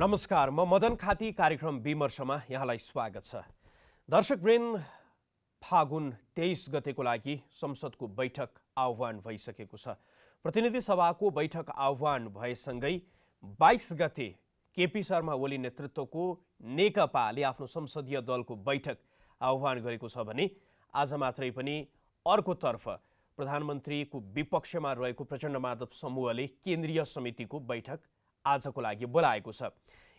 नमस्कार म मदन खाती कार्यक्रम विमर्शमा यहाँलाई स्वागत छ दर्शकवृन्द फागुन तेइस गतेको लागि संसदको बैठक आह्वान भइसकेको छ प्रतिनिधि सभाको बैठक आह्वान भएसँगै बाइस गते केपी शर्मा ओली नेतृत्वको नेकपाले आफ्नो संसदीय दलको बैठक आह्वान गरेको छ भने आज मात्रै पनि अर्कोतर्फ प्रधानमन्त्रीको विपक्षमा रहेको प्रचण्ड माधव समूहले केन्द्रीय समितिको बैठक आजको लागि बोलाएको छ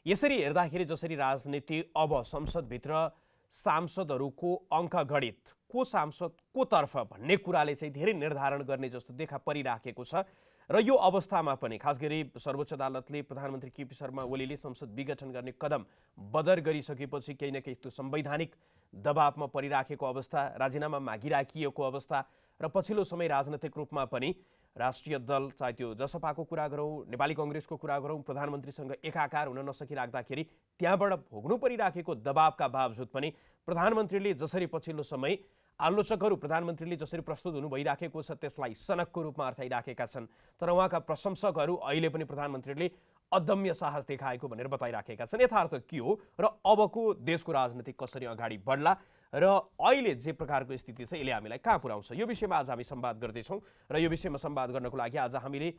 यसरी हेर्दाखेरि जसरी राजनीति अब संसदभित्र सांसदहरूको अङ्कगणित को सांसद को तर्फ भन्ने कुराले चाहिँ धेरै निर्धारण गर्ने जस्तो देखा परिराखेको छ र यो अवस्थामा पनि खास गरी सर्वोच्च अदालतले प्रधानमन्त्री केपी शर्मा ओलीले संसद विघटन गर्ने कदम बदर गरिसकेपछि केही न केही त्यो संवैधानिक दबावमा परिराखेको अवस्था राजीनामा मागिराखिएको अवस्था र पछिल्लो समय राजनैतिक रूपमा पनि राष्ट्रिय दल चाहे त्यो जसपाको कुरा गरौँ नेपाली कङ्ग्रेसको कुरा गरौँ प्रधानमन्त्रीसँग एकाकार हुन नसकिराख्दाखेरि त्यहाँबाट भोग्नु परिराखेको दबावका बावजुद पनि प्रधानमन्त्रीले जसरी पछिल्लो समय आलोचकहरू प्रधानमन्त्रीले जसरी प्रस्तुत हुनु भइराखेको छ त्यसलाई सनकको रूपमा अर्थाइराखेका छन् तर उहाँका प्रशंसकहरू अहिले पनि प्रधानमन्त्रीले अदम्य साहस देखाएको भनेर बताइराखेका छन् यथार्थ के हो र अबको देशको राजनीति कसरी अगाडि बढ्ला र अहिले जे प्रकारको स्थिति छ यसले हामीलाई कहाँ पुर्याउँछ यो विषयमा आज हामी सम्वाद गर्दैछौँ र यो विषयमा सम्वाद गर्नको लागि आज हामीले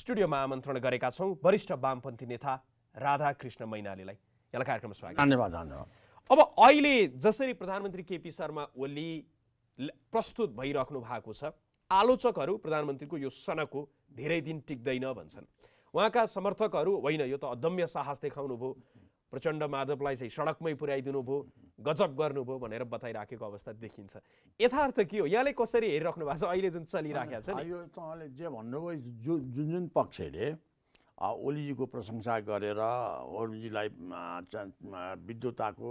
स्टुडियोमा आमन्त्रण गरेका छौँ वरिष्ठ वामपन्थी नेता राधाकृष्ण मैनालीलाई यसलाई कार्यक्रममा स्वागत धन्यवाद धन्यवाद अब अहिले जसरी प्रधानमन्त्री केपी शर्मा ओली प्रस्तुत भइराख्नु भएको छ आलोचकहरू प्रधानमन्त्रीको यो सनकको धेरै दिन टिक्दैन भन्छन् उहाँका समर्थकहरू होइन यो त अदम्य साहस देखाउनु भयो प्रचण्ड माधवलाई चाहिँ सडकमै पुर्याइदिनु भयो गजब गर्नुभयो भनेर बताइराखेको अवस्था देखिन्छ यथार्थ के हो यहाँले कसरी हेरिराख्नु भएको छ अहिले जुन चलिराखेको छ यो तपाईँले जे भन्नुभयो जो जुन जुन पक्षले ओलीजीको प्रशंसा गरेर ओलीजीलाई विद्वताको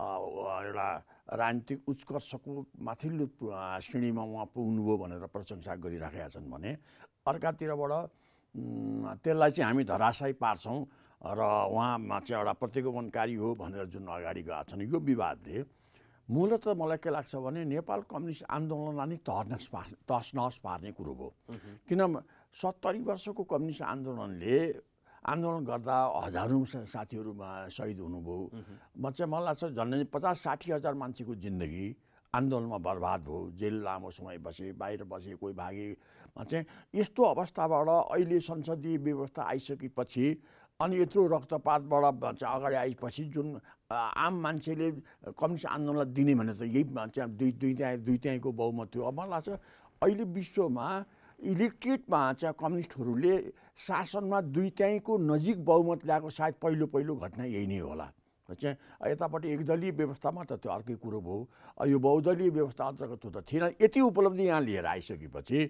एउटा राजनीतिक उत्कर्षको माथिल्लो श्रेणीमा उहाँ पुग्नुभयो भनेर प्रशंसा गरिराखेका छन् भने अर्कातिरबाट त्यसलाई चाहिँ हामी धराशय पार्छौँ र उहाँ चाहिँ एउटा प्रतिगमनकारी हो भनेर जुन अगाडि गएका छन् यो विवादले मूलत मलाई के लाग्छ भने नेपाल कम्युनिस्ट आन्दोलनलाई नै तहनस पार् तहस नहस पार्ने कुरो भयो किन सत्तरी वर्षको कम्युनिस्ट आन्दोलनले आन्दोलन गर्दा हजारौँ साथीहरूमा सहिद हुनुभयो म चाहिँ मलाई लाग्छ झन्डै पचास साठी हजार मान्छेको जिन्दगी आन्दोलनमा बर्बाद भयो जेल लामो समय बसे बाहिर बसे कोही म चाहिँ यस्तो अवस्थाबाट अहिले संसदीय व्यवस्था आइसकेपछि अनि यत्रो रक्तपातबाट अगाडि आएपछि जुन आम मान्छेले कम्युनिस्ट आन्दोलनलाई दिने भने त यही दुई दुई त्याँ दुई त्याँको बहुमत थियो अब मलाई लाग्छ अहिले विश्वमा इलेक्ट्रेट चाहिँ कम्युनिस्टहरूले शासनमा दुई त्यहीँको नजिक बहुमत ल्याएको सायद पहिलो पहिलो घटना यही नै होला चाहिँ यतापट्टि एकदलीय व्यवस्थामा त त्यो अर्कै कुरो भयो यो बहुदलीय व्यवस्था अन्तर्गत त्यो त थिएन यति उपलब्धि यहाँ लिएर आइसकेपछि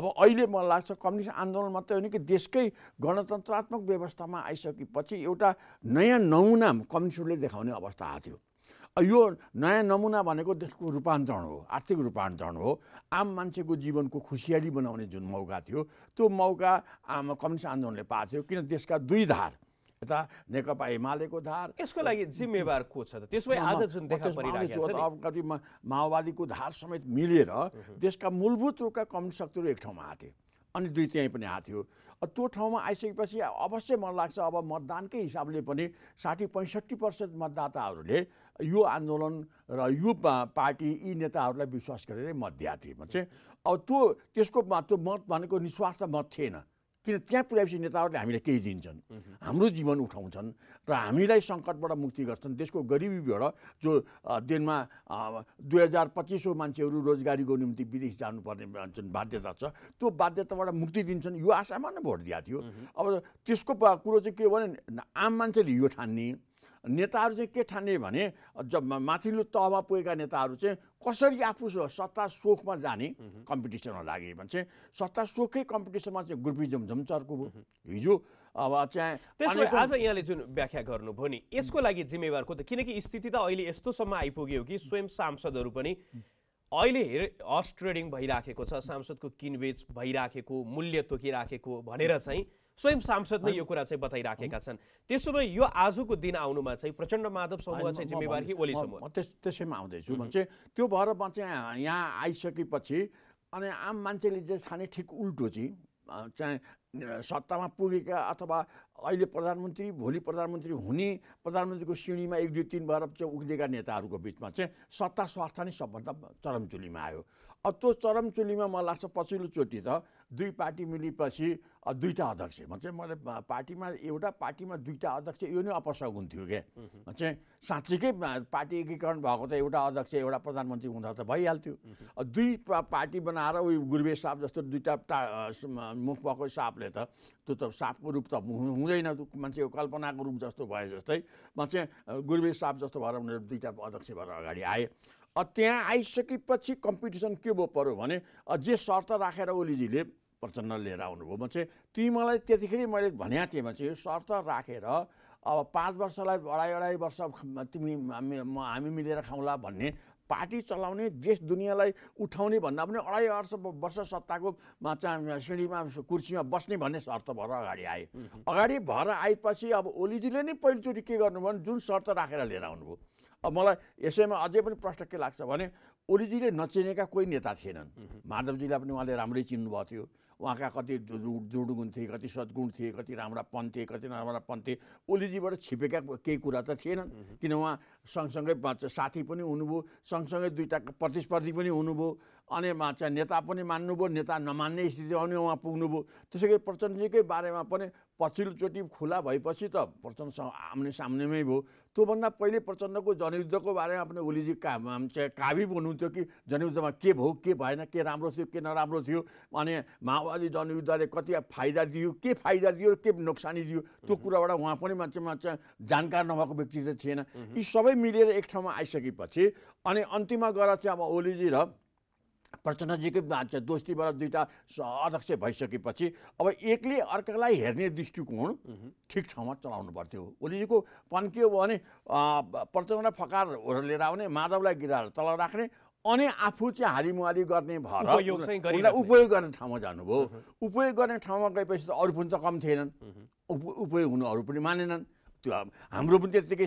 अब अहिले मलाई लाग्छ कम्युनिस्ट आन्दोलन मात्रै होइन कि देशकै गणतन्त्रात्मक व्यवस्थामा आइसकेपछि एउटा नयाँ नमुना कम्युनिस्टहरूले देखाउने अवस्था आएको थियो यो नयाँ नमुना भनेको देशको रूपान्तरण हो आर्थिक रूपान्तरण हो आम मान्छेको जीवनको खुसियाली बनाउने जुन मौका थियो त्यो मौका आम कम्युनिस्ट आन्दोलनले पाएको थियो किन देशका दुई धार यता नेकपा एमालेको धार यसको लागि जिम्मेवार को छ त त्यसमै आज जुन कति माओवादीको धार समेत मिलेर देशका मूलभूत रूपका कम्युनिस्ट शक्तिहरू एक ठाउँमा आएको अनि दुई त्यहीँ पनि आएको त्यो ठाउँमा आइसकेपछि अवश्य मलाई लाग्छ अब मतदानकै हिसाबले पनि साठी पैँसठी पर्सेन्ट मतदाताहरूले यो आन्दोलन र यो पार्टी यी नेताहरूलाई विश्वास गरेरै मत दिएको थिएँ चाहिँ अब त्यो त्यसको त्यो मत भनेको निस्वार्थ मत थिएन किन त्यहाँ पुऱ्याएपछि नेताहरूले हामीलाई केही दिन्छन् हाम्रो जीवन उठाउँछन् र हामीलाई सङ्कटबाट मुक्ति गर्छन् देशको गरिबीबाट जो दिनमा दुई हजार पच्चिस मान्छेहरू रोजगारीको निम्ति विदेश जानुपर्ने जुन बाध्यता छ त्यो बाध्यताबाट मुक्ति दिन्छन् यो आशामा नै भोट दिएको थियो अब त्यसको कुरो चाहिँ के भने आम मान्छेले यो ठान्ने नेताहरू चाहिँ के ठान्ने भने जब माथिल्लो तहमा पुगेका नेताहरू चाहिँ कसरी आफू सत्ता सोखमा जाने कम्पिटिसनमा लाग्यो भने चाहिँ सत्ता सोखै कम्पिटिसनमा चाहिँ ग्रुपिजम झम चर्को भयो हिजो अब चाहिँ त्यसमा आज यहाँले जुन व्याख्या गर्नुभयो नि यसको लागि जिम्मेवारको त किनकि स्थिति त अहिले यस्तोसम्म आइपुग्यो कि स्वयं सांसदहरू पनि अहिले हेर हर्स ट्रेडिङ भइराखेको छ सांसदको किनबेच भइराखेको मूल्य तोकिराखेको भनेर चाहिँ स्वयं सांसदले नै यो कुरा चाहिँ बताइराखेका छन् त्यसो भए यो आजको दिन आउनुमा चाहिँ प्रचण्ड माधव समूह चाहिँ जिम्मेवार कि ओली समूह त्यसैमा आउँदैछु भने चाहिँ त्यो भएर म चाहिँ यहाँ आइसकेपछि अनि आम मान्छेले चाहिँ छाने ठिक उल्टो चाहिँ चाहिँ सत्तामा पुगेका अथवा अहिले प्रधानमन्त्री भोलि प्रधानमन्त्री हुने प्रधानमन्त्रीको श्रेणीमा एक दुई तिन भएर चाहिँ उक्लेका नेताहरूको बिचमा चाहिँ सत्ता स्वार्थ नै सबभन्दा चरमचुलीमा आयो अब त्यो चरमचुलीमा मलाई लाग्छ पछिल्लोचोटि त दुई पार्टी मिलेपछि दुईवटा अध्यक्ष भन्छ मैले पार्टीमा एउटा पार्टीमा दुईवटा अध्यक्ष यो नै अपसग हुन्थ्यो क्या चाहिँ साँच्चीकै पार्टी एकीकरण भएको त एउटा अध्यक्ष एउटा प्रधानमन्त्री हुँदा त भइहाल्थ्यो दुई पार्टी बनाएर उयो गुरुबे साहब जस्तो दुईवटा टा मुख भएको सापले त त्यो त सापको रूप त हुँदैन मान्छेको कल्पनाको रूप जस्तो भए जस्तै म चाहिँ गुरुबे साहब जस्तो भएर उनीहरू दुईवटा अध्यक्ष भएर अगाडि आए त्यहाँ आइसकेपछि कम्पिटिसन के भयो पऱ्यो भने जे शर्त राखेर ओलीजीले प्रचण्ड लिएर आउनुभयो चाहिँ तिमी मलाई त्यतिखेर मैले भनेको थिएँ म चाहिँ यो शर्त राखेर अब पाँच वर्षलाई अढाई अढाई वर्ष तिमी हामी मिलेर खाउँला भन्ने पार्टी चलाउने देश दुनियाँलाई उठाउने भन्दा पनि अढाई वर्ष वर्ष सत्ताको सिँढीमा कुर्सीमा बस्ने भन्ने शर्त भएर अगाडि आए अगाडि भएर आएपछि अब ओलीजीले नै पहिलोचोटि के गर्नुभयो भने जुन शर्त राखेर लिएर आउनुभयो अब मलाई यसैमा अझै पनि प्रश्न के लाग्छ भने ओलीजीले नचिनेका कोही नेता थिएनन् माधवजीलाई पनि उहाँले राम्रै चिन्नुभएको थियो उहाँका कति गुण थिए कति सद्गुण थिए कति राम्रा थिए कति नराम्रा पन्थे ओलीजीबाट छिपेका केही कुरा त थिएनन् किन उहाँ सँगसँगै साथी पनि हुनुभयो सँगसँगै दुईवटा प्रतिस्पर्धी पनि हुनुभयो अनि चाहिँ नेता पनि मान्नुभयो नेता नमान्ने स्थितिमा पनि उहाँ पुग्नुभयो त्यसै गरी प्रचण्डजीकै बारेमा पनि पछिल्लोचोटि खुला भएपछि त प्रचण्डसँग आम्ने सामनेमै भयो त्योभन्दा पहिले प्रचण्डको जनयुद्धको बारेमा पनि ओलीजी का काबी हुनुहुन्थ्यो कि जनयुद्धमा के भयो के भएन के राम्रो थियो के नराम्रो थियो अनि माओवादी जनयुद्धले कति फाइदा दियो के फाइदा दियो के नोक्सानी दियो त्यो कुराबाट उहाँ पनि मान्छेमा चाहिँ जानकार नभएको व्यक्ति चाहिँ थिएन यी सबै मिलेर एक ठाउँमा आइसकेपछि अनि अन्तिममा गएर चाहिँ अब ओलीजी र प्रचण्डजीकै दोस्तीबाट दुईवटा अध्यक्ष भइसकेपछि अब एकले अर्कालाई हेर्ने दृष्टिकोण ठिक ठाउँमा चलाउनु पर्थ्यो ओलीजीको पन के हो भने प्रचण्डलाई फकार लिएर आउने माधवलाई गिराएर तल राख्ने अनि आफू चाहिँ मुहारी गर्ने भएर उपयोग गर्ने ठाउँमा जानुभयो उपयोग गर्ने ठाउँमा गएपछि त अरू पनि त कम थिएनन् उप उपयोग हुनु अरू पनि मानेनन् त्यो हाम्रो पनि त्यत्तिकै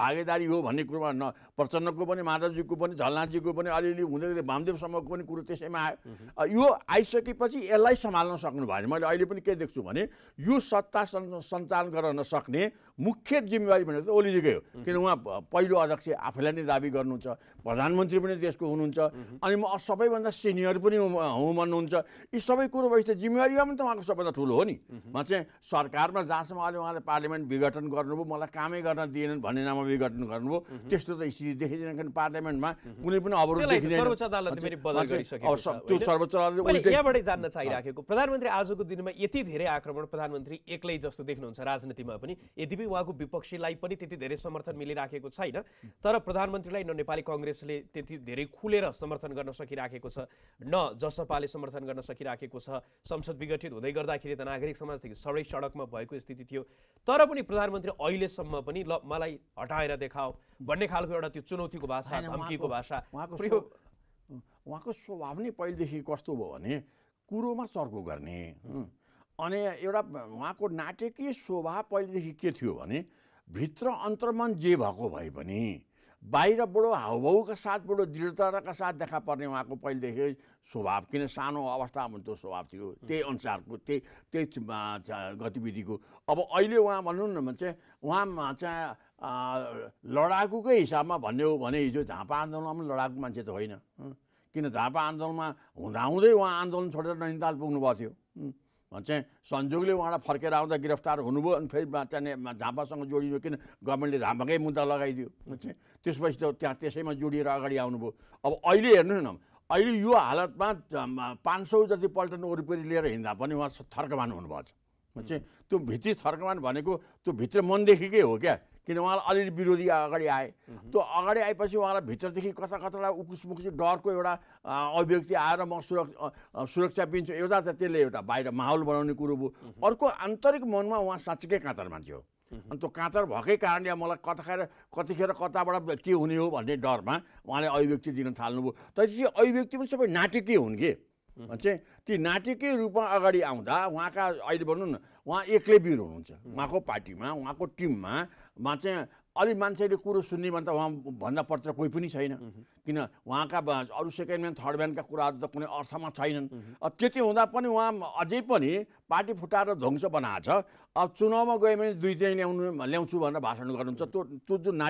भागेदारी हो भन्ने कुरोमा न प्रचण्डको पनि माधवजीको पनि झलनाथजीको पनि अलिअलि हुँदै वामदेवसम्मको पनि कुरो त्यसैमा आयो यो आइसकेपछि यसलाई सम्हाल्न सक्नु भने मैले अहिले पनि के देख्छु भने यो सत्ता सञ्चालन गर्न नसक्ने मुख्य जिम्मेवारी भनेको त ओलीजीकै हो किन उहाँ पहिलो अध्यक्ष आफैलाई नै दावी गर्नुहुन्छ प्रधानमन्त्री पनि देशको हुनुहुन्छ अनि म सबैभन्दा सिनियर पनि हुँ भन्नुहुन्छ यी सबै कुरो भएपछि जिम्मेवारीमा पनि त उहाँको सबभन्दा ठुलो हो नि म चाहिँ सरकारमा जहाँसम्म अहिले उहाँले पार्लियामेन्ट विघटन गर्नुभयो मलाई कामै गर्न दिएनन् भन्ने नाममा विघटन गर्नुभयो त्यस्तो त स्थिति देखिँदैन किन पार्लियामेन्टमा कुनै पनि अवरोध देखिँदैन जान्न चाहिराखेको प्रधानमन्त्री आजको दिनमा यति धेरै आक्रमण प्रधानमन्त्री एक्लै जस्तो देख्नुहुन्छ राजनीतिमा पनि यति यद्यपि उहाँको विपक्षीलाई पनि त्यति धेरै समर्थन मिलिराखेको छैन तर प्रधानमन्त्रीलाई न नेपाली कङ्ग्रेसले त्यति धेरै खुलेर समर्थन गर्न सकिराखेको छ न जसपाले समर्थन गर्न सकिराखेको छ संसद विघटित हुँदै गर्दाखेरि त नागरिक समाजदेखि सडै सडकमा भएको स्थिति थियो तर पनि प्रधानमन्त्री अहिलेसम्म पनि ल मलाई हटाएर देखाओ भन्ने खालको एउटा त्यो चुनौतीको भाषा धम्कीको भाषा उहाँको स्वभाव नै पहिलेदेखि कस्तो भयो भने कुरोमा चर्को गर्ने अनि एउटा उहाँको नाटकीय स्वभाव पहिलेदेखि के थियो भने भित्र अन्तर्मन जे भएको भए पनि बाहिर बडो हाउभाउका साथ बडो दृढताका साथ देखा पर्ने उहाँको पहिलेदेखि स्वभाव किन सानो अवस्थामा त्यो स्वभाव थियो त्यही अनुसारको त्यही त्यही गतिविधिको अब अहिले उहाँ भनौँ न भने चाहिँ उहाँ चाहिँ लडाकुकै हिसाबमा भन्ने हो भने हिजो झापा आन्दोलनमा पनि लडाकु मान्छे त होइन किन झापा आन्दोलनमा हुँदाहुँदै उहाँ आन्दोलन छोडेर नैनिताल पुग्नुभएको थियो चाहिँ संजोगले उहाँलाई फर्केर आउँदा गिरफ्तार हुनुभयो अनि फेरि चाहिँ झापासँग जोडियो किन गभर्मेन्टले झापाकै मुद्दा लगाइदियो चाहिँ त्यसपछि त त्यहाँ त्यसैमा जोडिएर अगाडि आउनुभयो अब अहिले हेर्नु न अहिले यो हालतमा पाँच सौ जति पल्टन वरिपरि लिएर हिँड्दा पनि उहाँ थर्कमान हुनुभएको छ चाहिँ त्यो भित्री थर्कमान भनेको त्यो भित्र मनदेखिकै हो क्या किन उहाँलाई अलिअलि विरोधी अगाडि आए त्यो अगाडि आएपछि उहाँलाई भित्रदेखि कता उकुस उकुसमुकुसी डरको एउटा अभिव्यक्ति आएर म सुरक्षा सुरक्षा पिन्छु एउटा त त्यसले एउटा बाहिर माहौल बनाउने कुरो भयो अर्को आन्तरिक मनमा उहाँ साँच्चीकै काँतर मान्छे हो अनि त्यो काँतर भएकै कारणले मलाई कता कताखेर कतिखेर कताबाट के हुने हो भन्ने डरमा उहाँले अभिव्यक्ति दिन थाल्नुभयो त्यसपछि अभिव्यक्ति पनि सबै नाटकीय हुन् कि भन्छ ती नाटकीय रूपमा अगाडि आउँदा उहाँका अहिले भनौँ न उहाँ एक्लै बिर हुनुहुन्छ उहाँको पार्टीमा उहाँको टिममा मा चाहिँ अलि मान्छेले कुरो सुन्ने भने त उहाँ भन्दा पत्र कोही पनि छैन किन उहाँका अरू सेकेन्ड म्यान थर्ड म्यानका कुराहरू त कुनै अर्थमा छैनन् त्यति हुँदा पनि उहाँ अझै पनि पार्टी फुटाएर ध्वंस बनाएको अब चुनावमा गयो भने दुई दिन ल्याउनु ल्याउँछु भनेर भाषण गर्नुहुन्छ त्यो त्यो जुन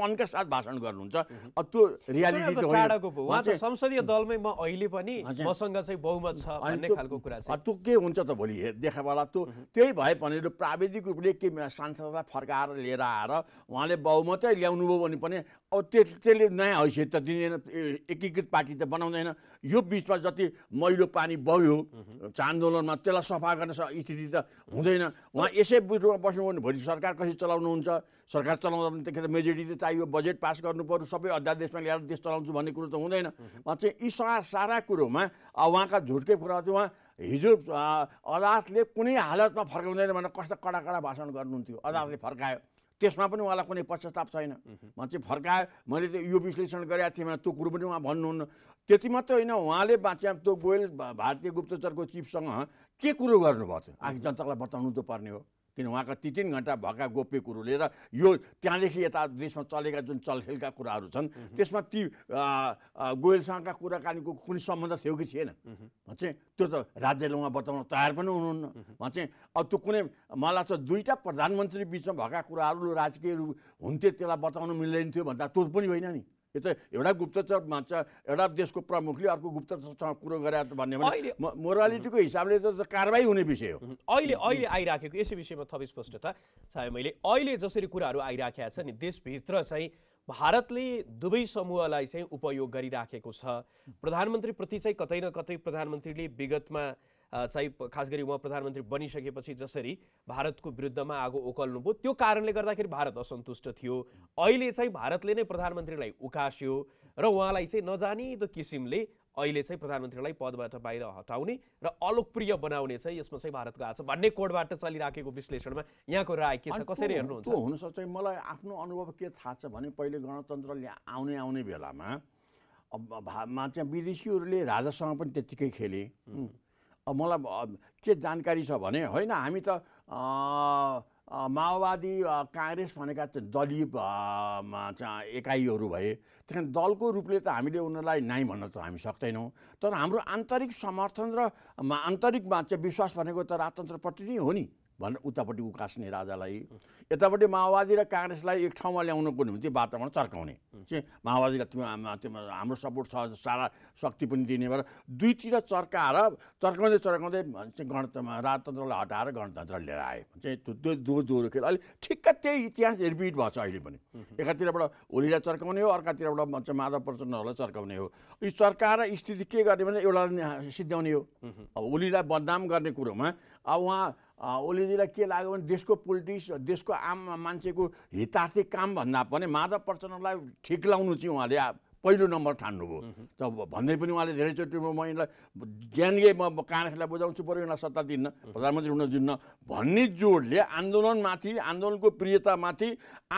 पनका साथ भाषण गर्नुहुन्छ अब त्यो रियालिटी त संसदीय दलमै म अहिले पनि मसँग चाहिँ बहुमत छ भन्ने खालको कुरा छ त्यो के हुन्छ त भोलि देखावाला त्यो त्यही भए पनि प्राविधिक रूपले के सांसदलाई फर्काएर लिएर आएर उहाँले बहुमतै ल्याउनुभयो भने पनि अब त्यस त्यसले नयाँ हैसियत त दिँदैन एकीकृत पार्टी त बनाउँदैन यो बिचमा जति मैलो पानी बग्यो आन्दोलनमा त्यसलाई सफा गर्ने स्थिति त हुँदैन उहाँ यसै बिचमा बस्नुभयो भने भोलि सरकार कसरी चलाउनुहुन्छ सरकार चलाउँदा पनि त्यतिखेर मेजोरिटी त चाहियो बजेट पास गर्नु पऱ्यो सबै अध्यादेशमा ल्याएर देश चलाउँछु भन्ने कुरो त हुँदैन उहाँ चाहिँ यी सारा सारा कुरोमा अब उहाँका झुटकै कुरा चाहिँ उहाँ हिजो अदालतले कुनै हालतमा फर्काउँदैन भनेर कस्ता कडा कडा भाषण गर्नुहुन्थ्यो अदालतले फर्कायो त्यसमा पनि उहाँलाई कुनै पश्चाताप छैन भन्छ फर्कायो मैले त यो विश्लेषण गरेका थिएँ भने त्यो कुरो पनि उहाँ भन्नुहुन्न त्यति मात्रै होइन उहाँले बाँच्या त्यो गोयल भारतीय गुप्तचरको चिफसँग के कुरो गर्नुभएको थियो आखिर जनतालाई बताउनु त पर्ने हो किन उहाँका ती तिन घन्टा भएका गोप्य कुरोले र यो त्यहाँदेखि यता देशमा चलेका जुन चलखेलका कुराहरू छन् त्यसमा ती गोयलसँगका कुराकानीको कुनै सम्बन्ध थियो कि थिएन भन्छ त्यो त राज्यले उहाँ बताउन तयार पनि हुनुहुन्न भन्छ अब त्यो कुनै मलाई लाग्छ दुईवटा प्रधानमन्त्री बिचमा भएका कुराहरू राजकीय हुन्थे त्यसलाई बताउनु मिल्दैन थियो भन्दा त्यो पनि होइन नि यो त एउटा गुप्तचर मान्छ एउटा देशको प्रमुखले अर्को गुप्तचरसँग कुरो गरे भन्ने मोरालिटीको हिसाबले त कारवाही हुने विषय हो अहिले अहिले आइराखेको यसै विषयमा थप स्पष्टता चाहे मैले अहिले जसरी कुराहरू आइराखेका छ नि देशभित्र चाहिँ भारतले दुवै समूहलाई चाहिँ उपयोग गरिराखेको छ प्रधानमन्त्रीप्रति चाहिँ कतै न कतै प्रधानमन्त्रीले विगतमा चाहिँ खास गरी उहाँ प्रधानमन्त्री बनिसकेपछि जसरी भारतको विरुद्धमा आगो ओकल्नुभयो त्यो कारणले गर्दाखेरि भारत असन्तुष्ट थियो अहिले चाहिँ भारतले नै प्रधानमन्त्रीलाई उकास्यो र उहाँलाई चाहिँ नजानिदो किसिमले अहिले चाहिँ प्रधानमन्त्रीलाई पदबाट बाहिर हटाउने र अलोकप्रिय बनाउने चाहिँ यसमा चाहिँ भारतको हात छ भन्ने कोडबाट चलिराखेको विश्लेषणमा यहाँको राय के छ कसरी हेर्नुहुन्छ त्यो हुनसक्छ मलाई आफ्नो अनुभव के थाहा छ भने पहिले गणतन्त्रले आउने आउने बेलामा अब चाहिँ विदेशीहरूले राजासँग पनि त्यत्तिकै खेले मलाई के जानकारी छ भने होइन हामी त माओवादी काङ्ग्रेस भनेका दलीय एकाइहरू भए त्यस दलको रूपले त हामीले उनीहरूलाई नाइ भन्न त हामी सक्दैनौँ तर हाम्रो आन्तरिक समर्थन र आन्तरिकमा चाहिँ विश्वास भनेको त राजतन्त्रपट्टि नै हो नि भनेर उतापट्टि उकास्ने राजालाई यतापट्टि माओवादी र काङ्ग्रेसलाई एक ठाउँमा ल्याउनको निम्ति वातावरण चर्काउने चाहिँ माओवादीलाई त्यो हाम्रो सपोर्ट छ सारा शक्ति पनि दिने भएर दुईतिर चर्काएर चर्काउँदै चर्काउँदै गणतन्त्र राजतन्त्रलाई हटाएर गणतन्त्र लिएर आए चाहिँ त्यो दो दोहोरो खेल अहिले ठिक्क त्यही इतिहास रिपिट भएको छ अहिले पनि एकातिरबाट होलीलाई चर्काउने हो अर्कातिरबाट चाहिँ माधव प्रचण्डहरूलाई चर्काउने हो यो चर्काएर स्थिति के गर्ने भने एउटा सिद्ध्याउने हो अब होलीलाई बदनाम गर्ने कुरोमा अब उहाँ ओलीजीलाई के लाग्यो भने देशको पोलिटिक्स देशको आम मान्छेको हितार्थी कामभन्दा पनि माधव प्रचण्डलाई ठिक लाउनु चाहिँ उहाँले पहिलो नम्बर ठान्नुभयो त भन्दै पनि उहाँले धेरैचोटि म यिनलाई गए म काङ्ग्रेसलाई बुझाउँछु पऱ्यो यिनलाई सत्ता दिन्न प्रधानमन्त्री हुन दिन्न भन्ने जोडले आन्दोलनमाथि आन्दोलनको प्रियतामाथि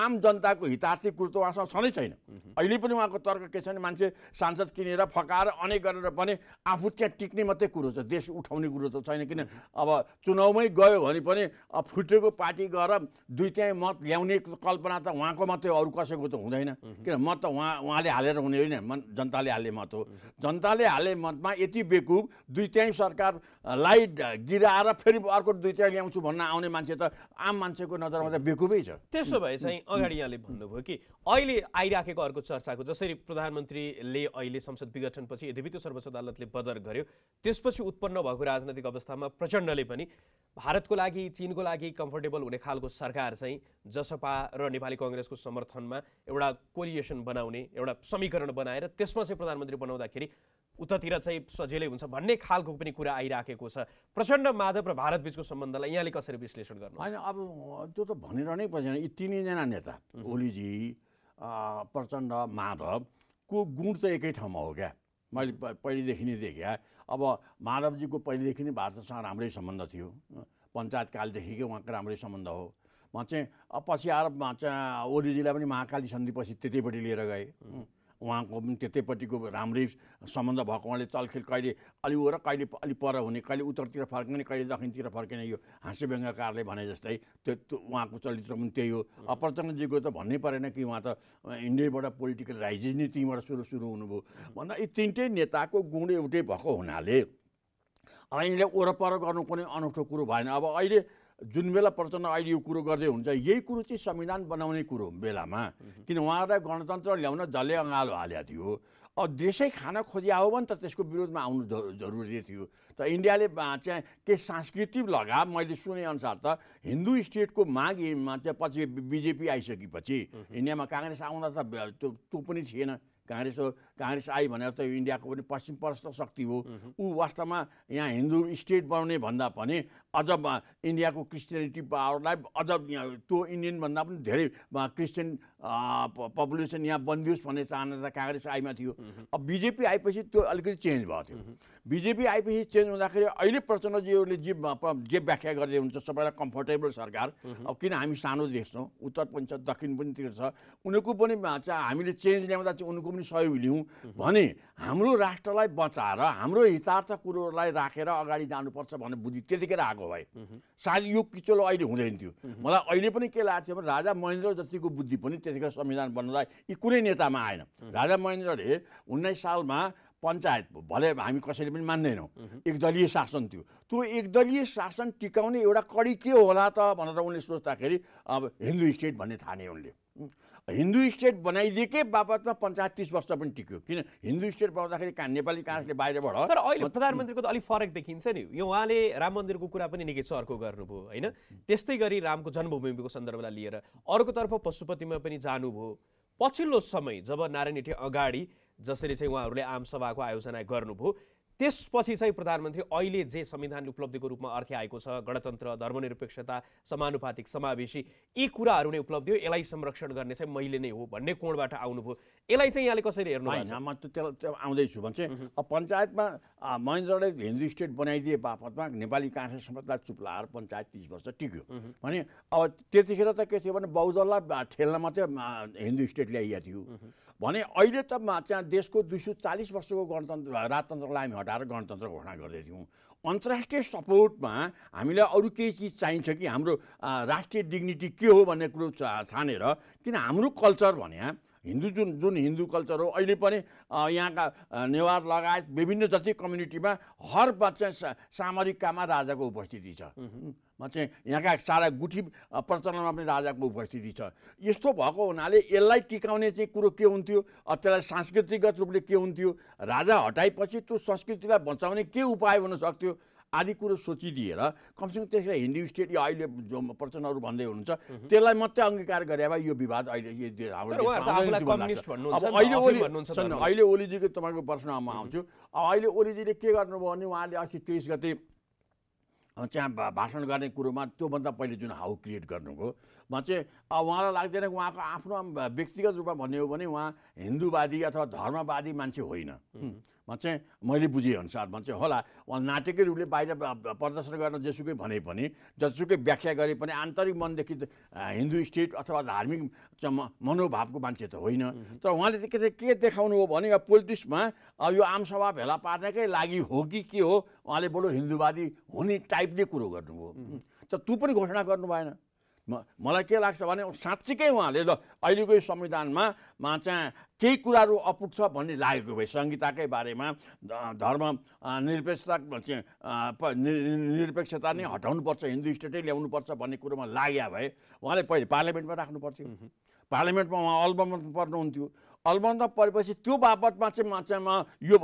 आम जनताको हितार्थी कुरो त उहाँसँग छँदै छैन अहिले पनि उहाँको तर्क के छ भने मान्छे सांसद किनेर फकाएर अनेक गरेर पनि आफू त्यहाँ टिक्ने मात्रै कुरो छ देश उठाउने कुरो त छैन किन अब चुनाउमै गयो भने पनि फुटेको पार्टी गएर दुई त्यहीँ मत ल्याउने कल्पना त उहाँको मात्रै अरू कसैको त हुँदैन किन मत त उहाँ उहाँले हालेर हुने होइन मन जनताले हाले मत हो जनताले हाले मतमा यति बेकुब दुई त्याइ सरकारलाई गिराएर फेरि अर्को दुई त्याइ ल्याउँछु भन्न आउने मान्छे त आम मान्छेको नजरमा त बेकुबै छ त्यसो भए चाहिँ अगाडि यहाँले भन्नुभयो कि अहिले आइराखेको अर्को चर्चाको जसरी प्रधानमन्त्रीले अहिले संसद विघटनपछि यद्यपि त्यो सर्वोच्च अदालतले बदर गर्यो त्यसपछि उत्पन्न भएको राजनैतिक अवस्थामा प्रचण्डले पनि भारतको लागि चिनको लागि कम्फर्टेबल हुने खालको सरकार चाहिँ जसपा र नेपाली कङ्ग्रेसको समर्थनमा एउटा कोलिएसन बनाउने एउटा समीकरण बनाएर त्यसमा चाहिँ प्रधानमन्त्री बनाउँदाखेरि उतातिर चाहिँ सजिलै हुन्छ भन्ने खालको पनि कुरा आइराखेको छ प्रचण्ड माधव र भारत बिचको सम्बन्धलाई यहाँले कसरी विश्लेषण गर्नु होइन अब त्यो त भनिरहनै पर्दैन यी तिनैजना नेता ओलीजी प्रचण्ड माधवको गुण त एकै ठाउँमा हो क्या मैले पहिलेदेखि नै देखेँ अब माधवजीको पहिलेदेखि नै भारतसँग राम्रै सम्बन्ध थियो कालदेखिकै उहाँको राम्रै सम्बन्ध हो म चाहिँ पछि आएर चाहिँ ओलीजीलाई पनि महाकाली सन्धिपछि त्यतैपट्टि लिएर गएँ उहाँको पनि त्यतैपट्टिको राम्रै सम्बन्ध भएको उहाँले चलखेल कहिले अलि र कहिले अलि पर हुने कहिले उत्तरतिर फर्किने कहिले दक्षिणतिर फर्किने यो हाँस्य व्यङ्गकारले भने जस्तै त्यो उहाँको चलचित्र पनि त्यही हो अप्रचण्डजीको त भन्नै परेन कि उहाँ त इन्डियाबाट पोलिटिकल राइजेस नै त्यहीँबाट सुरु सुरु हुनुभयो भन्दा यी तिनटै नेताको गुण एउटै भएको हुनाले अब यिनीहरूले ओरपर गर्नु कुनै अनौठो कुरो भएन अब अहिले जुन बेला प्रचण्ड अहिले यो कुरो गर्दै हुन्छ यही कुरो चाहिँ संविधान बनाउने कुरो बेलामा किन उहाँहरूलाई गणतन्त्र ल्याउन जसले अँगालो हालेको थियो अब देशै खान खोजिया हो भने त त्यसको विरोधमा आउनु जरुरी थियो त इन्डियाले चाहिँ के सांस्कृतिक लगाव मैले सुनेअनुसार त हिन्दू स्टेटको मागमा चाहिँ पछि बिजेपी आइसकेपछि इन्डियामा काङ्ग्रेस आउन त त्यो पनि थिएन काङ्ग्रेस काङ्ग्रेस आई भनेर त यो इन्डियाको पनि पश्चिम प्रस्त शक्ति हो ऊ वास्तवमा यहाँ हिन्दू स्टेट बनाउने भन्दा पनि अझ इन्डियाको क्रिस्चियनिटी पावरलाई अझ त्यो इन्डियनभन्दा पनि धेरै क्रिस्चियन पपुलेसन यहाँ बनिदियोस् भन्ने चाहना त काङ्ग्रेस आइमा थियो अब बिजेपी आएपछि त्यो अलिकति चेन्ज भएको थियो बिजेपी आएपछि चेन्ज हुँदाखेरि अहिले प्रचण्डजीहरूले जे जे व्याख्या गर्दै हुन्छ सबैलाई कम्फोर्टेबल सरकार अब किन हामी सानो देश छौँ उत्तर पनि छ दक्षिण पनितिर छ उनीहरूको पनि हामीले चेन्ज ल्याउँदा चाहिँ उनीहरूको पनि सहयोग लिउँ भने हाम्रो राष्ट्रलाई बचाएर हाम्रो हितार्थ कुरोहरूलाई राखेर अगाडि जानुपर्छ भन्ने बुद्धि त्यतिखेर आएको भए सायद यो किचोलो अहिले हुँदैन थियो मलाई अहिले पनि के लागेको भने राजा महेन्द्र जतिको बुद्धि पनि त्यतिखेर संविधान बन्नलाई यी कुनै नेतामा आएन राजा महेन्द्रले उन्नाइस सालमा पञ्चायत भले हामी कसैले पनि मान्दैनौँ एकदलीय शासन थियो त्यो एकदलीय शासन टिकाउने एउटा कडी के होला त भनेर उनले सोच्दाखेरि अब हिन्दू स्टेट भन्ने ठाने उनले हिन्दू स्टेट बनाइदिएकै बापतमा पञ्चायत तिस वर्ष पनि टिक्यो किन हिन्दू स्टेट बनाउँदाखेरि कहाँ नेपाली काङ्ग्रेसले बाहिरबाट तर अहिले प्रधानमन्त्रीको त अलिक फरक देखिन्छ नि यो उहाँले राम मन्दिरको कुरा पनि निकै चर्को गर्नुभयो होइन त्यस्तै गरी रामको जन्मभूमिको सन्दर्भलाई लिएर अर्कोतर्फ पशुपतिमा पनि जानुभयो पछिल्लो समय जब नारायण अगाडि जसरी चाहिँ उहाँहरूले आमसभाको आयोजना गर्नुभयो त्यसपछि चाहिँ प्रधानमन्त्री अहिले जे संविधान उपलब्धिको रूपमा अर्थ आएको छ गणतन्त्र धर्मनिरपेक्षता समानुपातिक समावेशी यी कुराहरू नै उपलब्धि हो यसलाई संरक्षण गर्ने चाहिँ मैले नै हो भन्ने कोणबाट आउनुभयो यसलाई चाहिँ यहाँले कसरी हेर्नु म त्यसलाई आउँदैछु भने चाहिँ अब पञ्चायतमा महेन्द्रले हिन्दू स्टेट बनाइदिए बापतमा नेपाली काङ्ग्रेस समाजलाई चुप लाएर पञ्चायत तिस वर्ष टिक्यो भने अब त्यतिखेर त के थियो भने बौद्धलाई ठेल्न मात्रै हिन्दू स्टेट ल्याइएको थियो भने अहिले त त्यहाँ देशको दुई सय चालिस वर्षको गणतन्त्र राजतन्त्रलाई हामी हटाएर गणतन्त्र घोषणा गर्दै थियौँ अन्तर्राष्ट्रिय सपोर्टमा हामीलाई अरू केही चिज चाहिन्छ कि हाम्रो राष्ट्रिय डिग्निटी के हो भन्ने कुरो छानेर किन हाम्रो कल्चर भने हिन्दू जुन जुन हिन्दू कल्चर हो अहिले पनि यहाँका नेवार लगायत विभिन्न जति कम्युनिटीमा हर बच्चा सामरिक काममा राजाको उपस्थिति छ चाहिँ यहाँका सारा गुठी प्रचलनमा पनि राजाको उपस्थिति छ यस्तो भएको हुनाले यसलाई टिकाउने चाहिँ कुरो के हुन्थ्यो त्यसलाई सांस्कृतिकगत रूपले के हुन्थ्यो राजा हटाएपछि त्यो संस्कृतिलाई बचाउने के उपाय हुन सक्थ्यो आदि कुरो सोचिदिएर कमसेकम त्यसलाई हिन्दू स्टेट या अहिले जो प्रचण्डहरू भन्दै हुनुहुन्छ त्यसलाई मात्रै अङ्गीकार गरे भए यो विवाद अहिले अहिले ओलीजीको तपाईँको प्रश्नमा आउँछु अहिले ओलीजीले के गर्नुभयो भने उहाँले अस्ति तेइस गते त्यहाँ भाषण गर्ने कुरोमा त्योभन्दा पहिले जुन हाउ क्रिएट गर्नुभयो भने चाहिँ उहाँलाई लाग्दैन कि उहाँको आफ्नो व्यक्तिगत रूपमा भन्ने हो भने उहाँ हिन्दूवादी अथवा धर्मवादी मान्छे होइन चाहिँ मैले बुझेअनुसार चाहिँ होला उहाँ नाटकीय रूपले बाहिर प्रदर्शन गर्न जेसुकै भने पनि जतिसुकै व्याख्या गरे पनि आन्तरिक मनदेखि हिन्दू स्टेट अथवा धार्मिक मनोभावको मान्छे त होइन तर उहाँले के के के देखाउनु हो भने पोलिटिक्समा यो आमसभा भेला पार्नकै लागि हो कि के हो उहाँले बडो हिन्दूवादी हुने टाइपले कुरो गर्नुभयो तर तँ पनि घोषणा गर्नु भएन म मलाई के लाग्छ भने साँच्चीकै उहाँले ल अहिलेको संविधानमा मा चाहिँ केही कुराहरू अपुग्छ भन्ने लागेको भए संहिताकै बारेमा धर्म निरपेक्षता निरपेक्षता नै हटाउनुपर्छ हिन्दू स्टेटै ल्याउनुपर्छ भन्ने कुरोमा लाग्यो भए उहाँले पहिले पार्लियामेन्टमा राख्नु पर्थ्यो पार्लियामेन्टमा उहाँ अल्बमन्द पर्नुहुन्थ्यो अल्बन्द परेपछि त्यो बापतमा चाहिँ म चाहिँ यो